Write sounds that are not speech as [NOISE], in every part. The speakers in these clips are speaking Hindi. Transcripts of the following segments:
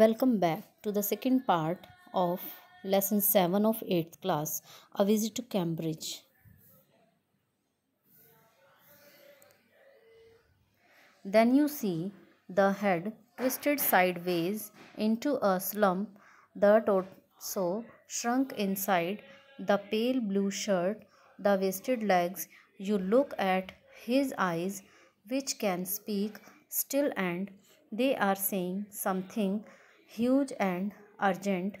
Welcome back to the second part of lesson 7 of 8th class A visit to Cambridge. Then you see the head twisted sideways into a slump, the torso shrunk inside the pale blue shirt, the wasted legs. You look at his eyes, which can speak still, and they are saying something huge and urgent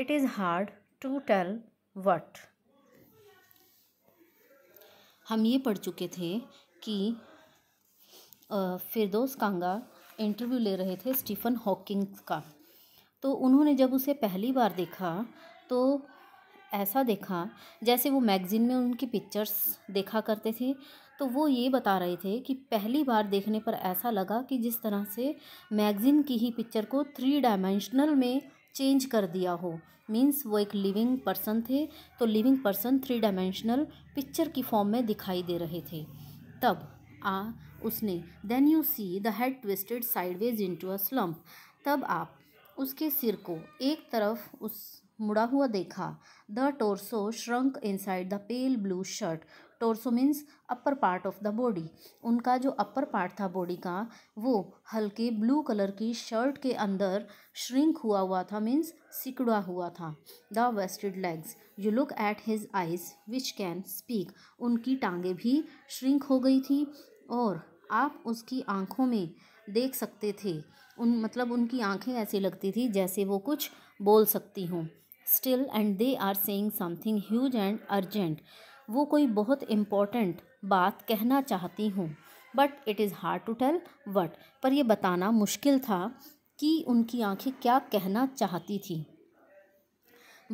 it is hard to tell what हम ये पढ़ चुके थे कि फिरदोस कांगा इंटरव्यू ले रहे थे स्टीफन हॉकिंग का तो उन्होंने जब उसे पहली बार देखा तो ऐसा देखा जैसे वो मैगज़ीन में उनकी पिक्चर्स देखा करते थे तो वो ये बता रहे थे कि पहली बार देखने पर ऐसा लगा कि जिस तरह से मैगज़ीन की ही पिक्चर को थ्री डायमेंशनल में चेंज कर दिया हो मींस वो एक लिविंग पर्सन थे तो living person three dimensional picture की फॉर्म में दिखाई दे रहे थे तब आ उसने then you see the head twisted sideways into a slump तब आप उसके सिर को एक तरफ उस मुड़ा हुआ देखा the torso shrunk inside the pale blue shirt torso means upper part of the body उनका जो अपर पार्ट था बॉडी का वो हल्के ब्लू कलर की शर्ट के अंदर श्रिंक हुआ हुआ था मीन्स सिकड़ा हुआ था the wasted legs you look at his eyes which can speak उनकी टांगें भी श्रिंक हो गई थी और आप उसकी आँखों में देख सकते थे उन मतलब उनकी आंखें ऐसी लगती थी जैसे वो कुछ बोल सकती हूँ still and they are saying something huge and urgent वो कोई बहुत इम्पोर्टेंट बात कहना चाहती हूँ but it is hard to tell what पर यह बताना मुश्किल था कि उनकी आंखें क्या कहना चाहती थी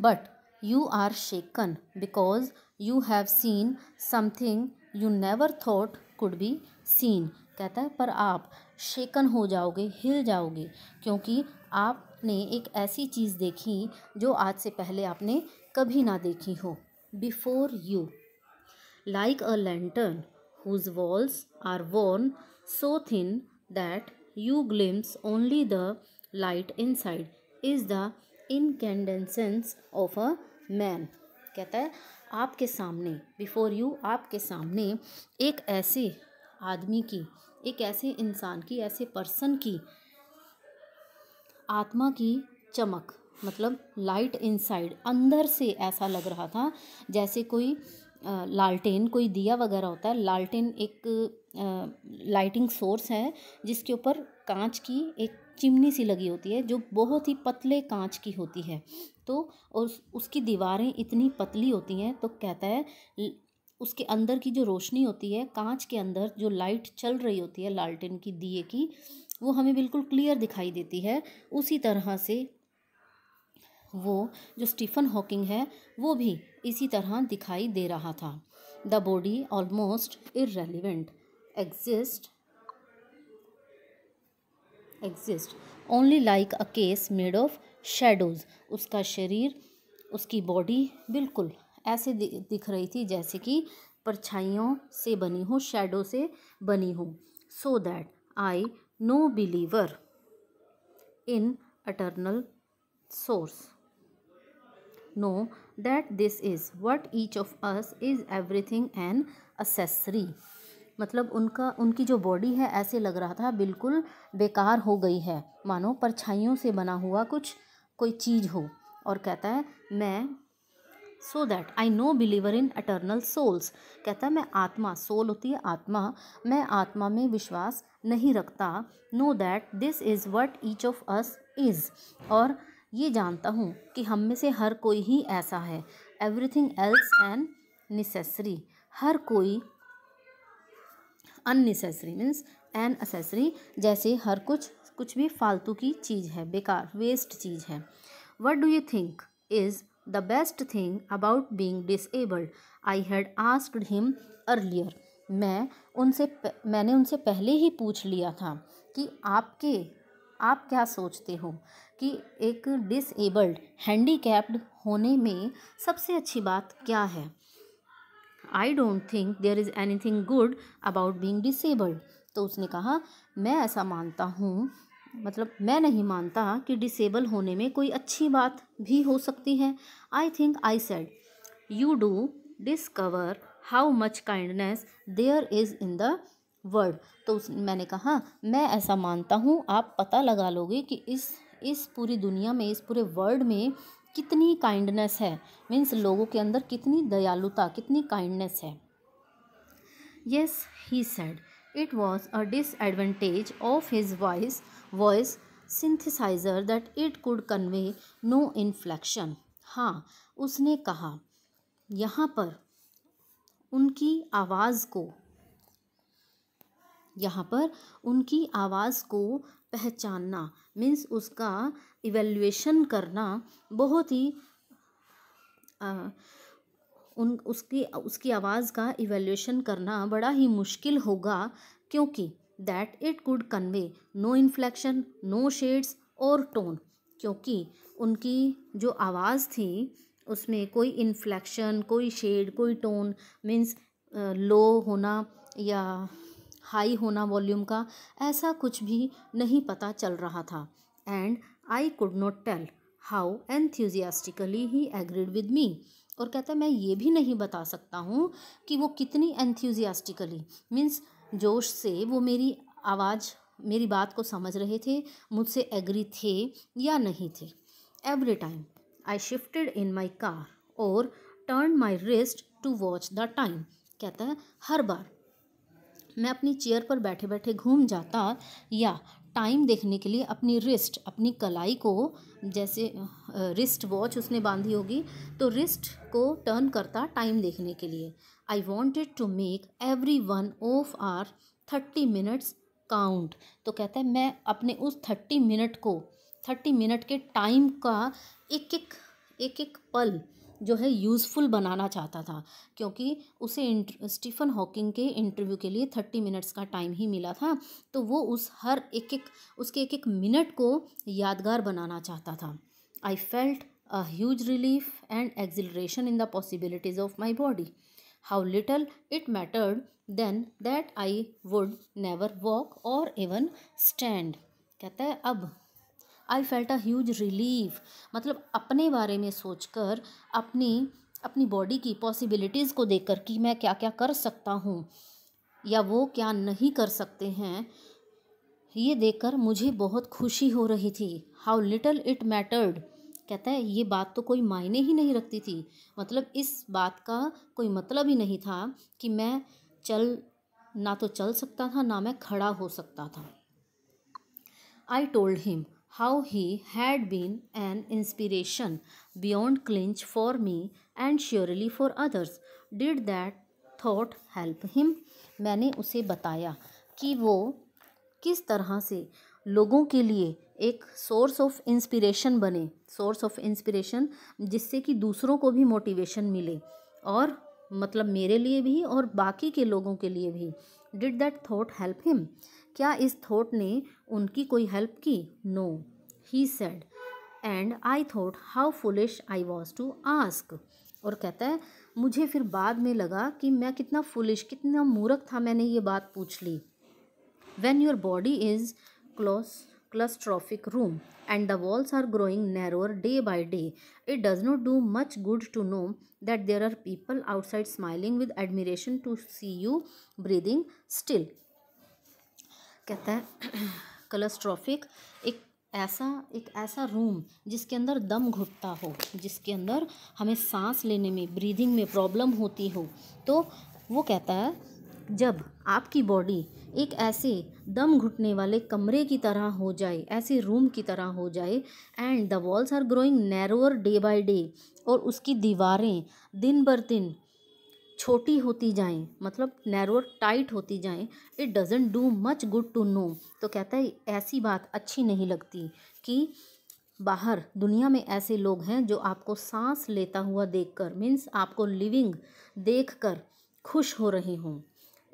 but you are shaken because you have seen something you never thought could be seen कहता है पर आप शेकन हो जाओगे हिल जाओगे क्योंकि आपने एक ऐसी चीज़ देखी जो आज से पहले आपने कभी ना देखी हो before you like a lantern whose walls are worn so thin that you glimpse only the light inside is the incandescence of a man कहता है आपके सामने बिफोर यू आपके सामने एक ऐसे आदमी की एक ऐसे इंसान की ऐसे पर्सन की आत्मा की चमक मतलब लाइट इनसाइड अंदर से ऐसा लग रहा था जैसे कोई लालटेन कोई दिया वगैरह होता है लालटेन एक लाइटिंग सोर्स है जिसके ऊपर कांच की एक चिमनी सी लगी होती है जो बहुत ही पतले कांच की होती है तो और उसकी दीवारें इतनी पतली होती हैं तो कहता है उसके अंदर की जो रोशनी होती है कांच के अंदर जो लाइट चल रही होती है लालटेन की दिए की वो हमें बिल्कुल क्लियर दिखाई देती है उसी तरह से वो जो स्टीफन हॉकिंग है वो भी इसी तरह दिखाई दे रहा था the body almost irrelevant exist exist only like a case made of shadows उसका शरीर उसकी बॉडी बिल्कुल ऐसे दिख रही थी जैसे कि परछाइयों से बनी हो शेडो से बनी हो so that I no believer in eternal source know that this is what each of us is everything an accessory मतलब उनका उनकी जो बॉडी है ऐसे लग रहा था बिल्कुल बेकार हो गई है मानो परछाइयों से बना हुआ कुछ कोई चीज़ हो और कहता है मैं so that I no believer in eternal souls कहता है मैं आत्मा सोल होती है आत्मा मैं आत्मा में विश्वास नहीं रखता know that this is what each of us is और ये जानता हूँ कि हम में से हर कोई ही ऐसा है एवरीथिंग एल्स एंड नेसेसरी हर कोई अननेसेसरी मीन्स एन असेसरी जैसे हर कुछ कुछ भी फालतू की चीज़ है बेकार वेस्ट चीज़ है what do you think is the best thing about being disabled I had asked him earlier मैं उनसे मैंने उनसे पहले ही पूछ लिया था कि आपके आप क्या सोचते हो कि एक डिसेबल्ड हैंडीकैप्ड होने में सबसे अच्छी बात क्या है I don't think there is anything good about being disabled तो उसने कहा मैं ऐसा मानता हूँ मतलब मैं नहीं मानता कि डिसेबल होने में कोई अच्छी बात भी हो सकती है I think I said you do discover how much kindness there is in the world तो उस मैंने कहा मैं ऐसा मानता हूँ आप पता लगा लोगे कि इस इस पूरी दुनिया में इस पूरे वर्ल्ड में कितनी काइंडनेस है मीन्स लोगों के अंदर कितनी दयालुता कितनी काइंडनेस है yes he said it was a disadvantage of his voice voice synthesizer that it could convey no inflection हाँ उसने कहा यहाँ पर उनकी आवाज़ को यहाँ पर उनकी आवाज़ को पहचानना मीन्स उसका इवेल्युएशन करना बहुत ही आ, उन उसकी उसकी आवाज़ का इवेल्युएशन करना बड़ा ही मुश्किल होगा क्योंकि that it could convey no inflection no shades और टोन क्योंकि उनकी जो आवाज़ थी उसमें कोई इन्फ्लेक्शन कोई शेड कोई टोन मीन्स लो होना या हाई होना वॉल्यूम का ऐसा कुछ भी नहीं पता चल रहा था and I could not tell how enthusiastically he agreed with me और कहता है मैं ये भी नहीं बता सकता हूँ कि वो कितनी एंथ्यूजियास्टिकली मीन्स जोश से वो मेरी आवाज़ मेरी बात को समझ रहे थे मुझसे एग्री थे या नहीं थे every time I shifted in my car और turn my wrist to watch the time कहता है हर बार मैं अपनी चेयर पर बैठे बैठे घूम जाता या टाइम देखने के लिए अपनी रिस्ट अपनी कलाई को जैसे रिस्ट वॉच उसने बांधी होगी तो रिस्ट को टर्न करता टाइम देखने के लिए I wanted to make every one of our thirty minutes count तो कहता है मैं अपने उस थर्टी मिनट को थर्टी मिनट के टाइम का एक एक एक एक पल जो है यूज़फुल बनाना चाहता था क्योंकि उसे स्टीफन हॉकिंग के इंटरव्यू के लिए थर्टी मिनट्स का टाइम ही मिला था तो वो उस हर एक एक उसके एक एक मिनट को यादगार बनाना चाहता था I felt a huge relief and exhilaration in the possibilities of my body how little it mattered then that I would never walk or even stand कहता है अब I felt a huge relief मतलब अपने बारे में सोचकर अपनी अपनी बॉडी की पॉसिबिलिटीज़ को देखकर कि मैं क्या क्या कर सकता हूँ या वो क्या नहीं कर सकते हैं ये देखकर मुझे बहुत खुशी हो रही थी हाउ लिटल इट मैटर्ड कहता है ये बात तो कोई मायने ही नहीं रखती थी मतलब इस बात का कोई मतलब ही नहीं था कि मैं चल ना तो चल सकता था ना मैं खड़ा हो सकता था I told him how he had been an inspiration beyond clinch for me and surely for others. Did that thought help him? मैंने उसे बताया कि वो किस तरह से लोगों के लिए एक सोर्स ऑफ इंस्पिरेशन बने सोर्स ऑफ इंस्पिरेशन जिससे कि दूसरों को भी मोटिवेशन मिले और मतलब मेरे लिए भी और बाकी के लोगों के लिए भी did that thought help him क्या इस थॉट ने उनकी कोई हेल्प की no he said and I thought how foolish I was to ask और कहता है मुझे फिर बाद में लगा कि मैं कितना फुलिश कितना मूर्ख था मैंने ये बात पूछ ली when your body is close claustrophobic room and the walls are growing narrower day by day it does not do much good to know that there are people outside smiling with admiration to see you breathing still कहते हैं [CLEARS THROAT] कलस्ट्रॉफिक एक ऐसा एक ऐसा रूम जिसके अंदर दम घुटता हो जिसके अंदर हमें सांस लेने में ब्रीदिंग में प्रॉब्लम होती हो तो वो कहता है जब आपकी बॉडी एक ऐसे दम घुटने वाले कमरे की तरह हो जाए ऐसे रूम की तरह हो जाए and the walls are growing narrower day by day और उसकी दीवारें दिन बर दिन छोटी होती जाएं मतलब नैरो टाइट होती जाएं it doesn't do much good to know तो कहता है ऐसी बात अच्छी नहीं लगती कि बाहर दुनिया में ऐसे लोग हैं जो आपको सांस लेता हुआ देखकर मीन्स आपको लिविंग देखकर खुश हो रहे हों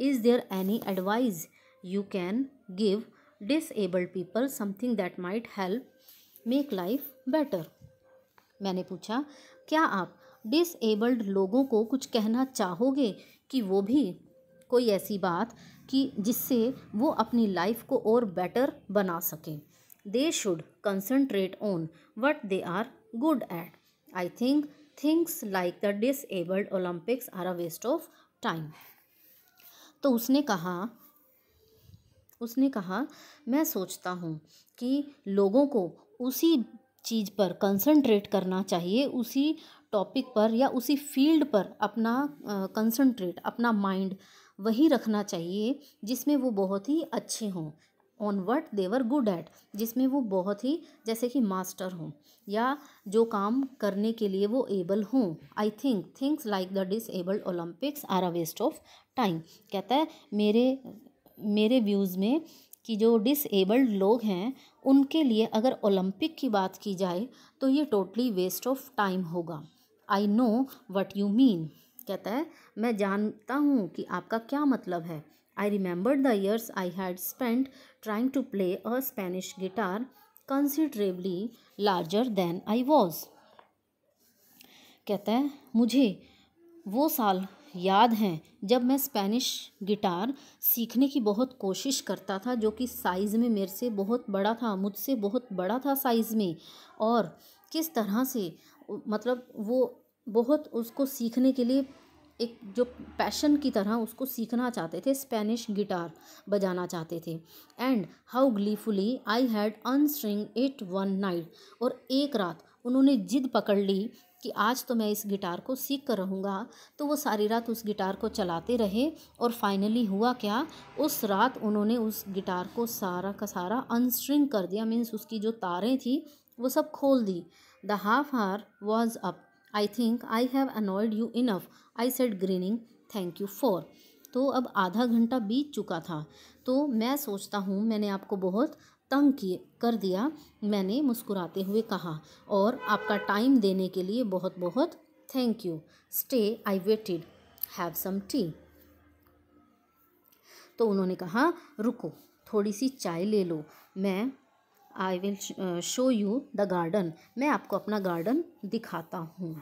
is there any advice you can give disabled people something that might help make life better मैंने पूछा क्या आप डिसेबल्ड लोगों को कुछ कहना चाहोगे कि वो भी कोई ऐसी बात कि जिससे वो अपनी लाइफ को और बेटर बना सकें they should concentrate on what they are good at I think things like the disabled Olympics are a waste of time तो उसने कहा उसने कहा मैं सोचता हूँ कि लोगों को उसी चीज़ पर कंसंट्रेट करना चाहिए उसी टॉपिक पर या उसी फील्ड पर अपना कंसंट्रेट अपना माइंड वही रखना चाहिए जिसमें वो बहुत ही अच्छे हों on what they're good at जिसमें वो बहुत ही जैसे कि मास्टर हों या जो काम करने के लिए वो एबल हों I think things like the disabled Olympics are a waste of time कहता है मेरे मेरे व्यूज़ में कि जो डिसेबल्ड लोग हैं उनके लिए अगर ओलंपिक की बात की जाए तो ये टोटली वेस्ट ऑफ टाइम होगा I know what you mean कहता है मैं जानता हूँ कि आपका क्या मतलब है I remember the years I had spent trying to play a Spanish guitar considerably larger than I was कहता है मुझे वो साल याद हैं जब मैं स्पेनिश गिटार सीखने की बहुत कोशिश करता था जो कि साइज़ में मेरे से बहुत बड़ा था मुझसे बहुत बड़ा था साइज़ में और किस तरह से मतलब वो बहुत उसको सीखने के लिए एक जो पैशन की तरह उसको सीखना चाहते थे स्पेनिश गिटार बजाना चाहते थे and how gleefully I had unstrung it one night और एक रात उन्होंने जिद पकड़ ली कि आज तो मैं इस गिटार को सीख कर रहूँगा तो वो सारी रात उस गिटार को चलाते रहे और फाइनली हुआ क्या उस रात उन्होंने उस गिटार को सारा का सारा अनस्ट्रिंग कर दिया मीन्स उसकी जो तारें थी वो सब खोल दी the half hour was up I think I have annoyed you enough I said grinning thank you for तो अब आधा घंटा बीत चुका था तो मैं सोचता हूँ मैंने आपको बहुत तंग किए कर दिया मैंने मुस्कुराते हुए कहा और आपका टाइम देने के लिए बहुत बहुत thank you stay I waited have some tea तो उन्होंने कहा रुको थोड़ी सी चाय ले लो मैं I will show you the garden मैं आपको अपना गार्डन दिखाता हूँ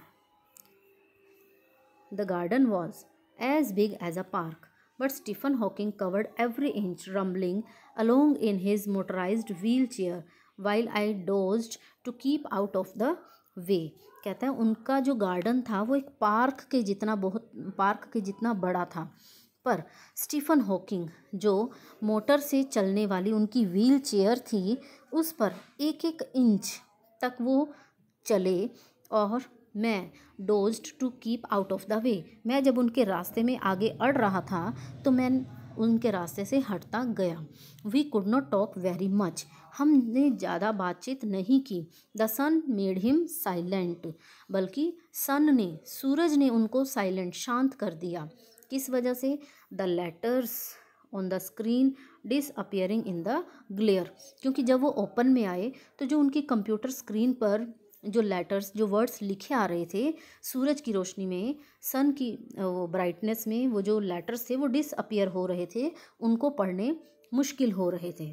the garden was as big as a park but Stephen Hawking covered every inch rumbling along in his motorized wheelchair while I dodged to keep out of the way कहता है उनका जो गार्डन था वो एक पार्क के जितना बहुत पार्क के जितना बड़ा था पर स्टीफन हॉकिंग जो मोटर से चलने वाली उनकी व्हील चेयर थी उस पर एक एक इंच तक वो चले और मैं dodged to keep out of the way मैं जब उनके रास्ते में आगे अड़ रहा था तो मैं उनके रास्ते से हटता गया we could not talk very much हमने ज़्यादा बातचीत नहीं की the sun made him silent बल्कि सन ने सूरज ने उनको साइलेंट शांत कर दिया किस वजह से the letters on the screen disappearing in the glare क्योंकि जब वो ओपन में आए तो जो उनकी कंप्यूटर स्क्रीन पर जो लेटर्स जो वर्ड्स लिखे आ रहे थे सूरज की रोशनी में सन की वो ब्राइटनेस में वो जो लेटर्स थे वो डिसअपियर हो रहे थे उनको पढ़ने मुश्किल हो रहे थे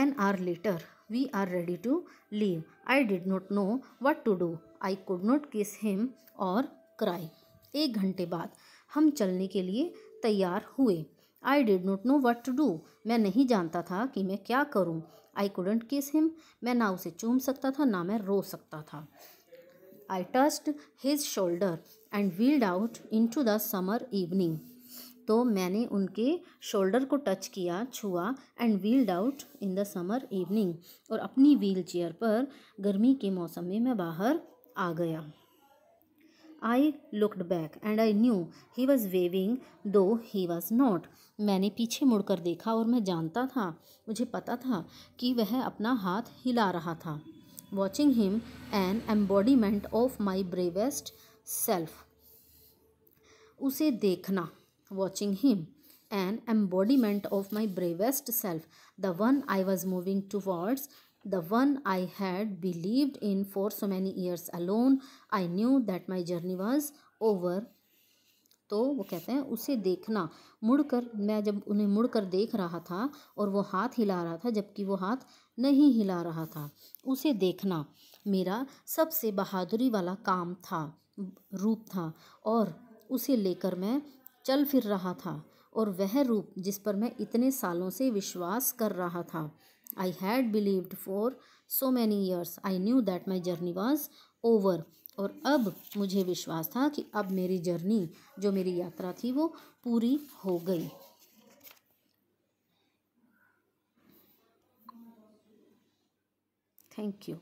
an hour later we are ready to leave I did not know what to do I could not kiss him और क्राई एक घंटे बाद हम चलने के लिए तैयार हुए I did not know what to do मैं नहीं जानता था कि मैं क्या करूँ आई कुडेंट किस हिम मैं ना उसे चूम सकता था ना मैं रो सकता था I touched his shoulder and wheeled out into the summer evening तो मैंने उनके शोल्डर को टच किया छुआ and wheeled out in the summer evening और अपनी व्हील चेयर पर गर्मी के मौसम में मैं बाहर आ गया I looked back and I knew he was waving दो ही वॉज़ नॉट मैंने पीछे मुड़कर देखा और मैं जानता था मुझे पता था कि वह अपना हाथ हिला रहा था watching him an embodiment of my bravest self उसे देखना watching him an embodiment of my bravest self the one I was moving towards the one I had believed in for so many years alone. I knew that my journey was over. तो वो कहते हैं उसे देखना मुड़कर मैं जब उन्हें मुड़कर देख रहा था और वो हाथ हिला रहा था जबकि वो हाथ नहीं हिला रहा था उसे देखना मेरा सबसे बहादुरी वाला काम था रूप था और उसे लेकर मैं चल फिर रहा था और वह रूप जिस पर मैं इतने सालों से विश्वास कर रहा था I had believed for so many years. I knew that my journey was over. और अब मुझे विश्वास था कि अब मेरी जर्नी जो मेरी यात्रा थी वो पूरी हो गई थैंक यू